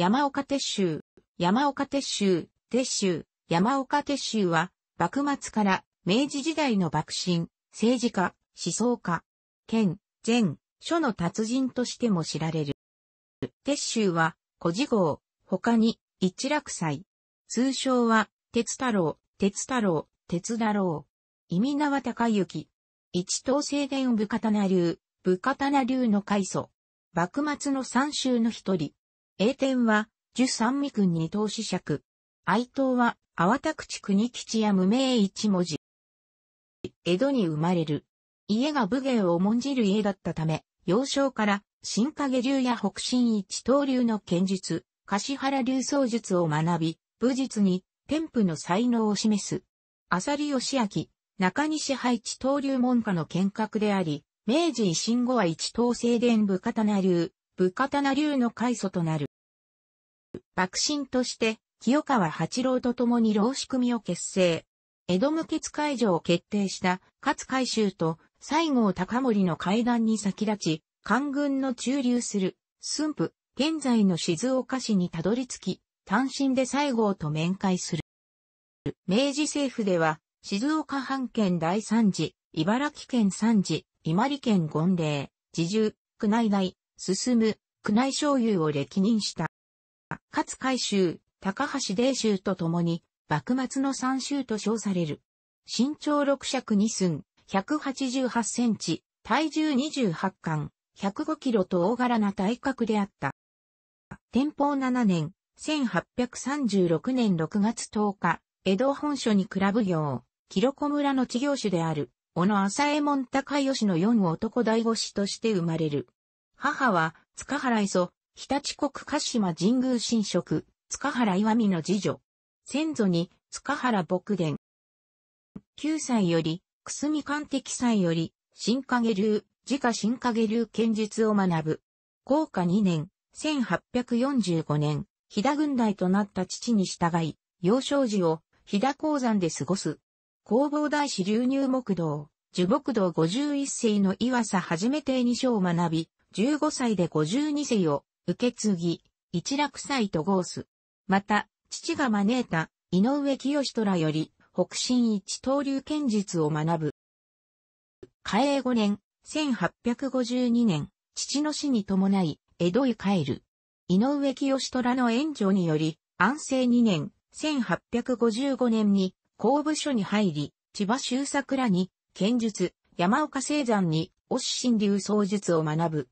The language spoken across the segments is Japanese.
山岡鉄舟、山岡鉄舟、鉄舟、山岡鉄舟は、幕末から明治時代の幕臣、政治家、思想家、県、前、書の達人としても知られる。鉄舟は、古事号、他に、一落祭。通称は、鉄太郎、鉄太郎、鉄太郎。意味縄高行。一等聖伝武刀流、武刀流の開祖。幕末の三州の一人。栄天は、樹三味君に投資尺。愛悼は、淡田口国吉や無名一文字。江戸に生まれる。家が武芸を重んじる家だったため、幼少から新影流や北進一刀流の剣術、柏原流僧術を学び、武術に天賦の才能を示す。浅利義明、中西配一刀流門下の剣閣であり、明治維新後は一刀聖伝部刀流、武家棚流の開祖となる。幕臣として、清川八郎と共に老仕組を結成。江戸無血解除を決定した勝海舟と西郷隆盛の会談に先立ち、官軍の駐留する駿府、現在の静岡市にたどり着き、単身で西郷と面会する。明治政府では、静岡藩県第三次、茨城県三次、伊万里県権令、自重、宮内大、進む、宮内省優を歴任した。勝海舟、高橋霊州と共に、幕末の三州と称される。身長六尺二寸、188センチ、体重二十巻、105キロと大柄な体格であった。天保七年、1836年6月10日、江戸本所にクラブ業、キロコ村の地業種である、小野浅江門高義の四男大五子として生まれる。母は、塚原磯、日立国鹿島神宮神職、塚原岩見の次女。先祖に、塚原牧伝。9歳より、くすみ官的祭より、新影流、自家新影流剣術を学ぶ。高下2年、1845年、飛騨軍代となった父に従い、幼少時を飛騨鉱山で過ごす。工房大師流入木道、樹木道51世の岩佐はじめ定二章を学び、15歳で52世を受け継ぎ、一楽祭とゴース。また、父が招いた井上清虎より北進一刀流剣術を学ぶ。嘉永5年、1852年、父の死に伴い、江戸へ帰る。井上清虎の援助により、安政2年、1855年に公部署に入り、千葉修作らに、剣術、山岡聖山に、押し神流創術を学ぶ。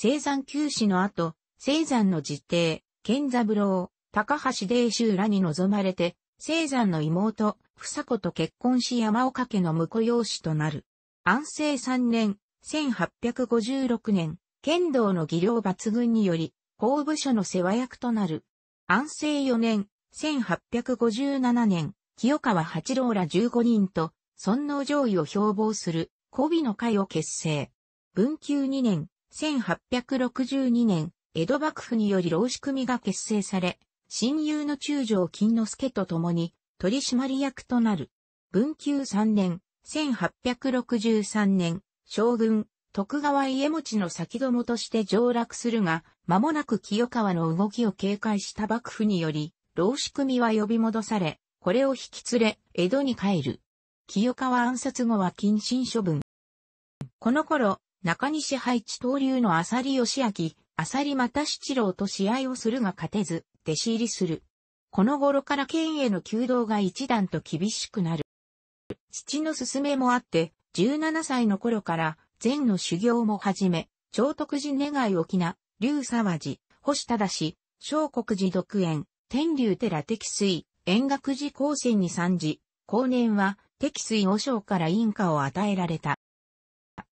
生山休止の後、生山の実弟、健三郎、高橋霊衆らに望まれて、生山の妹、房子と結婚し山岡家の婿養子となる。安政三年、1856年、剣道の技量抜群により、法部所の世話役となる。安政四年、1857年、清川八郎ら15人と、尊皇上位を標榜する、古美の会を結成。文久二年、1862年、江戸幕府により労使組が結成され、親友の中条金之助と共に取締役となる。文久3年、1863年、将軍、徳川家持の先どもとして上落するが、間もなく清川の動きを警戒した幕府により、老子組は呼び戻され、これを引き連れ、江戸に帰る。清川暗殺後は謹慎処分。この頃、中西配置東流の浅利義明、浅利又七郎と試合をするが勝てず、弟子入りする。この頃から県への弓道が一段と厳しくなる。父の勧めもあって、17歳の頃から禅の修行も始め、長徳寺願い沖縄、龍沢寺、星忠氏、小国寺独園、天竜寺敵水、円楽寺高専に参じ、後年は敵水和尚から印下を与えられた。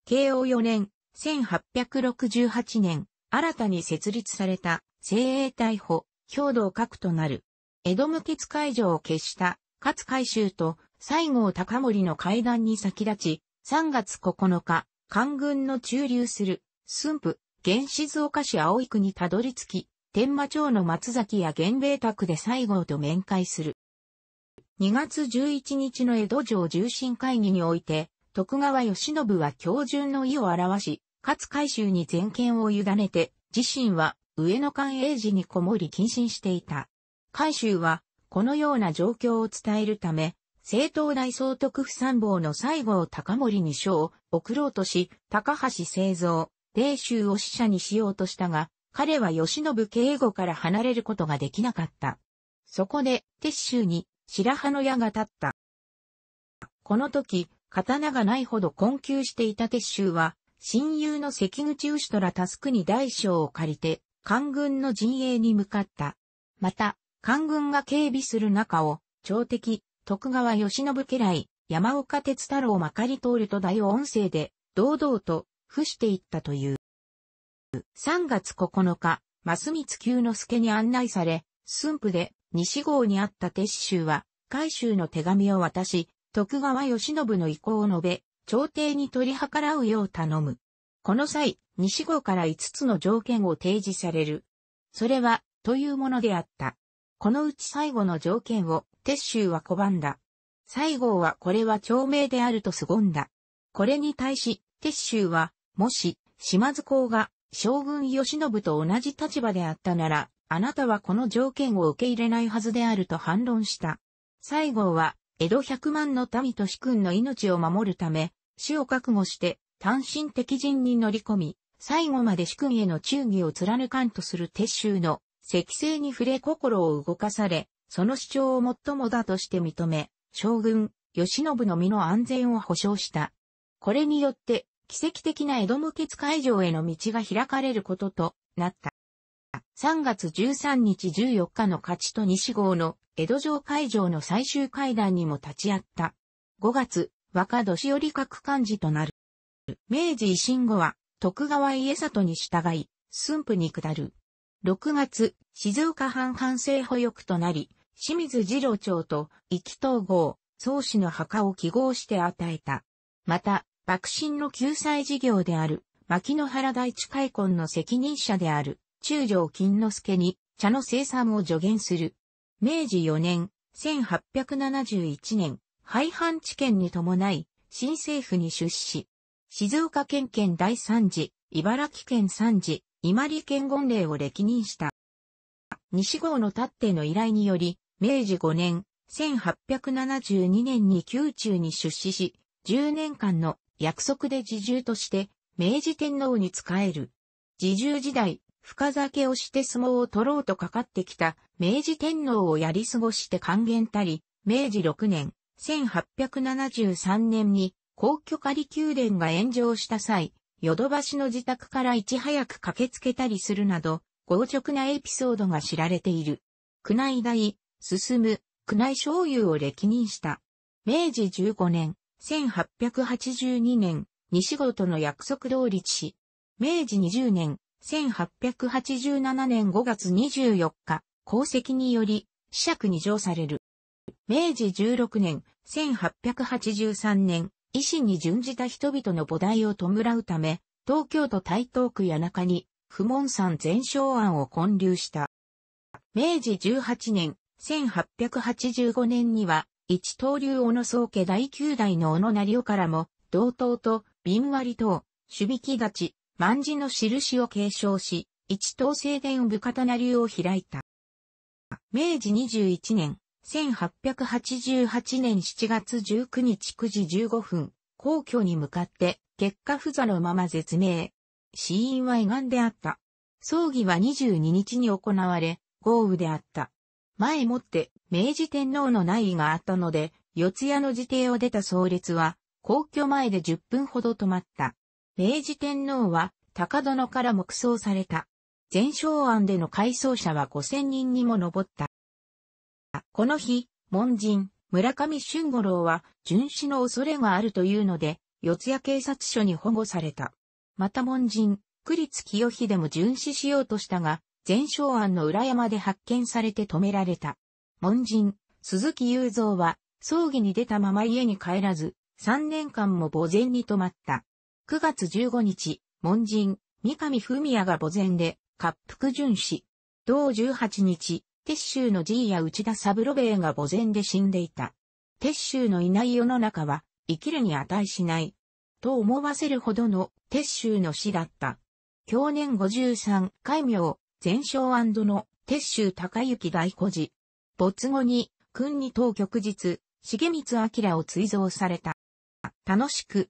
慶応4年、1868年、新たに設立された精鋭逮捕、兵道閣となる。江戸無血会場を決した勝海舟と西郷隆盛の会談に先立ち、3月9日、官軍の駐留する駿府、原静岡市葵区にたどり着き、天馬町の松崎や源米宅で西郷と面会する。2月11日の江戸城重臣会議において、徳川義信は教順の意を表し、かつ舟に全権を委ねて、自身は上野官永寺にこもり謹慎していた。海舟は、このような状況を伝えるため、政党大総督府参謀の西郷隆盛に書を送ろうとし、高橋製造、霊州を使者にしようとしたが、彼は吉信敬語から離れることができなかった。そこで、鉄州に白羽の矢が立った。この時、刀がないほど困窮していた鉄州は、親友の関口牛虎タスクに大将を借りて、官軍の陣営に向かった。また、官軍が警備する中を、朝敵、徳川慶喜家来、山岡哲太郎まかり通ると大音声で、堂々と、伏していったという。3月9日、増光久之助に案内され、駿府で西郷にあった鉄州は、海州の手紙を渡し、徳川慶喜の意向を述べ、朝廷に取り計らうよう頼む。この際、西郷から5つの条件を提示される。それは、というものであった。このうち最後の条件を、鉄州は拒んだ。西郷はこれは長命であると凄んだ。これに対し、鉄州は、もし、島津公が、将軍慶喜と同じ立場であったなら、あなたはこの条件を受け入れないはずであると反論した。西郷は、江戸百万の民と主君の命を守るため、死を覚悟して単身敵陣に乗り込み、最後まで主君への忠義を貫かんとする鉄州の石性に触れ心を動かされ、その主張を最もだとして認め、将軍、慶信の身の安全を保障した。これによって、奇跡的な江戸無血会場への道が開かれることとなった。3月13日14日の勝ちと西郷の江戸城会場の最終会談にも立ち会った。5月、若年寄各幹事となる。明治維新後は、徳川家里に従い、駿府に下る。6月、静岡藩藩政保翼となり、清水次郎長と意気統合、宗氏の墓を記号して与えた。また、幕臣の救済事業である、牧野原大地開墾の責任者である、中条金之助に、茶の生産を助言する。明治4年、1871年、廃藩置県に伴い、新政府に出資。静岡県県第3次、茨城県3次、伊万里県権令を歴任した。西郷の立っての依頼により、明治5年、1872年に宮中に出資し、10年間の約束で自重として、明治天皇に仕える。自重時代、深酒をして相撲を取ろうとかかってきた明治天皇をやり過ごして還元たり、明治6年、1873年に皇居仮宮殿が炎上した際、ヨドバシの自宅からいち早く駆けつけたりするなど、強直なエピソードが知られている。宮内大、進む、宮内醤油を歴任した。明治15年、1882年、西郷との約束通り地。明治20年、1887年5月24日、功績により、子爵に上される。明治16年、1883年、医師に準じた人々の母体を弔うため、東京都台東区谷中に、不問山全焼案を建立した。明治18年、1885年には、一刀流小野宗家第9代の小野成夫からも、同等と、瓶割り等、守備木立ち、万字の印を継承し、一等正殿部刀流を開いた。明治21年、1888年7月19日9時15分、皇居に向かって、結果不座のまま絶命。死因は胃がんであった。葬儀は22日に行われ、豪雨であった。前もって、明治天皇の内位があったので、四谷の自邸を出た葬列は、皇居前で10分ほど止まった。明治天皇は高殿から黙想された。全焼案での改装者は5000人にも上った。この日、門人、村上俊五郎は、巡視の恐れがあるというので、四谷警察署に保護された。また門人、栗津清秀も巡視しようとしたが、全焼案の裏山で発見されて止められた。門人、鈴木雄三は、葬儀に出たまま家に帰らず、3年間も墓前に泊まった。9月15日、門人、三上文也が墓前で、滑腹巡死。同18日、鉄州の爺や内田三郎兵衛が墓前で死んでいた。鉄州のいない世の中は、生きるに値しない。と思わせるほどの鉄州の死だった。去年53、回、名、全勝の鉄州高行大孤児。没後に、君に当局日、重光明を追贈された。楽しく、